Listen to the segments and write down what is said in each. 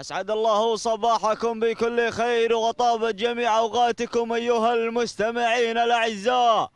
أسعد الله صباحكم بكل خير وطابت جميع أوقاتكم أيها المستمعين الأعزاء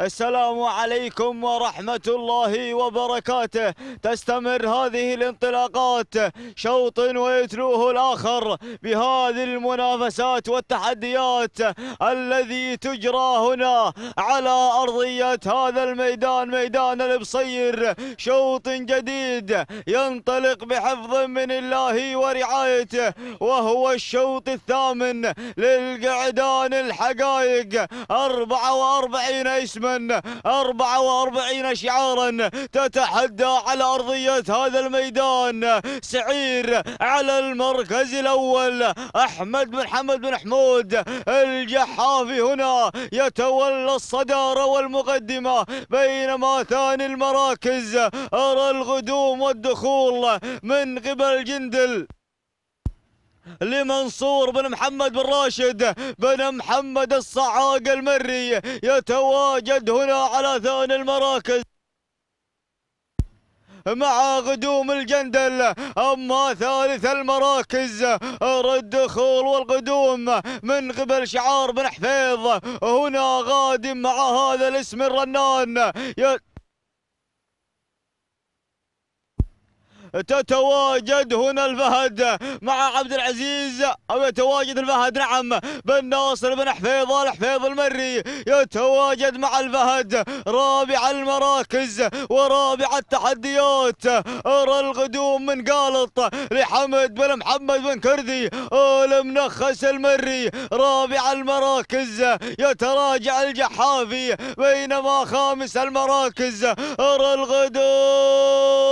السلام عليكم ورحمة الله وبركاته تستمر هذه الانطلاقات شوط ويتلوه الآخر بهذه المنافسات والتحديات الذي تجرى هنا على أرضية هذا الميدان ميدان البصير شوط جديد ينطلق بحفظ من الله ورعايته وهو الشوط الثامن للقعدان الحقائق 44 اسم تقريبا 44 شعارا تتحدى على أرضية هذا الميدان سعير على المركز الأول أحمد بن حمد بن حمود الجحافي هنا يتولى الصدارة والمقدمة بينما ثاني المراكز أرى الغدوم والدخول من قبل جندل لمنصور بن محمد بن راشد بن محمد الصعاق المري يتواجد هنا على ثاني المراكز مع قدوم الجندل أما ثالث المراكز الدخول والقدوم من قبل شعار بن حفيظ هنا غادم مع هذا الاسم الرنان تتواجد هنا الفهد مع عبد العزيز أو يتواجد الفهد نعم بن ناصر بن حفيظ الحفيظ المري يتواجد مع الفهد رابع المراكز ورابع التحديات أرى القدوم من قالط لحمد بن محمد بن كردي المنخس المري رابع المراكز يتراجع الجحافي بينما خامس المراكز أرى الغدوم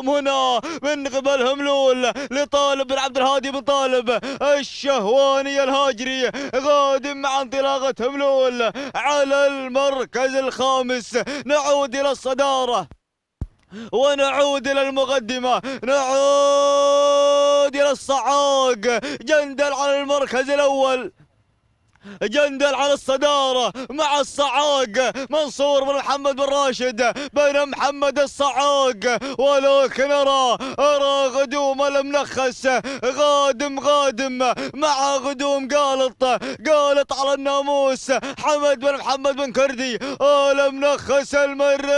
اليوم هنا من قبل هملول لطالب بن عبد الهادي بن طالب الشهواني الهاجري قادم مع انطلاقة هملول على المركز الخامس نعود إلى الصدارة ونعود إلى المقدمة نعود إلى الصعاق جندل على المركز الأول جندل على الصدارة مع الصعاق منصور بن محمد بن راشد بن محمد الصعاق ولكن أرى أرى غدوم المنخس غادم غادم مع غدوم قالط قالط على الناموس حمد بن محمد بن كردي المنخس المري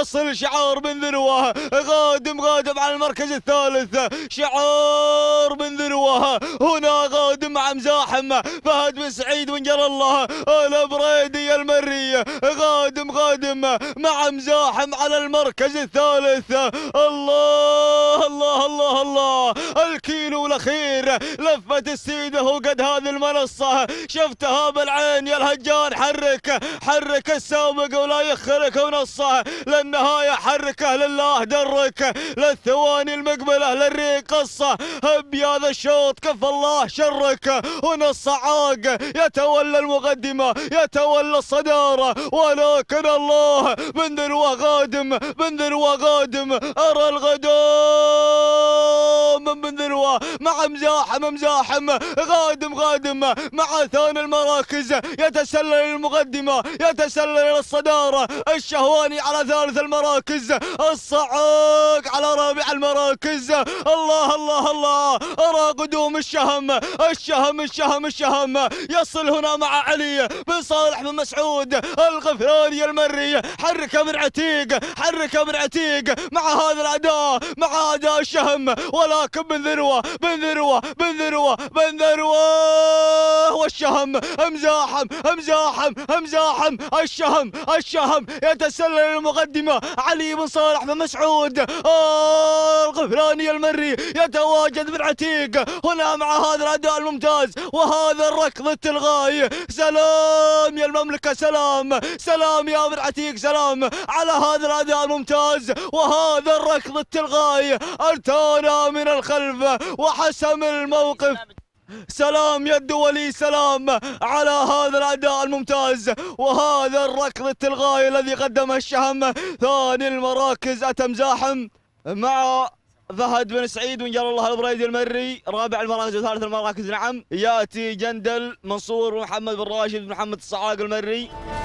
يصل شعار من ذروه غادم غادم غادم على المركز الثالث شعار بن ذروه هنا غادم مع مزاحم فهد بن سعيد بن جلال الله الابريدي المري غادم ومقادم مع مزاحم على المركز الثالث الله الله الله الله الكيلو الاخير لفت السيده وقد هذه المنصه شفتها بالعين يا الهجان حرك حرك السابق ولا يخرك ونصه للنهايه حركه لله درك للثواني المقبله للريق قصه هب يا ذا الشوط كف الله شرك ونص عاق يتولى المقدمه يتولى الصداره ولكن من الله منذر وغادم منذر وغادم أرى الغدار مع مزاحم مزاحم غادم غادم مع ثاني المراكز يتسلل المقدمة يتسلل إلى الصدارة الشهواني على ثالث المراكز الصعاق على رابع المراكز الله الله الله أرى قدوم الشهم الشهم الشهم الشهم يصل هنا مع علي بن صالح بن مسعود الغفراني المري حركه من عتيق حركه من عتيق مع هذا الاداء شهم ولكن من ذروة من ذروة من ذروة من ذروة والشهم مزاحم مزاحم مزاحم الشهم الشهم يتسلل المقدمة علي بن صالح بن مسعود الغفراني المري يتواجد بالعتيق هنا مع هذا الأداء الممتاز وهذا الركض التلغائي سلام يا المملكة سلام سلام يا بن عتيق سلام على هذا الأداء الممتاز وهذا الركض التلغائي ارتانا من الخلف وحسم الموقف سلام يا الدولي سلام على هذا الأداء الممتاز وهذا الركض التلغائي الذي قدمه الشهم ثاني المراكز أتم زاحم مع فهد بن سعيد ونجر الله البريدي المري رابع المراكز وثالث المراكز نعم ياتي جندل منصور ومحمد بن راشد بن محمد الصعاق المري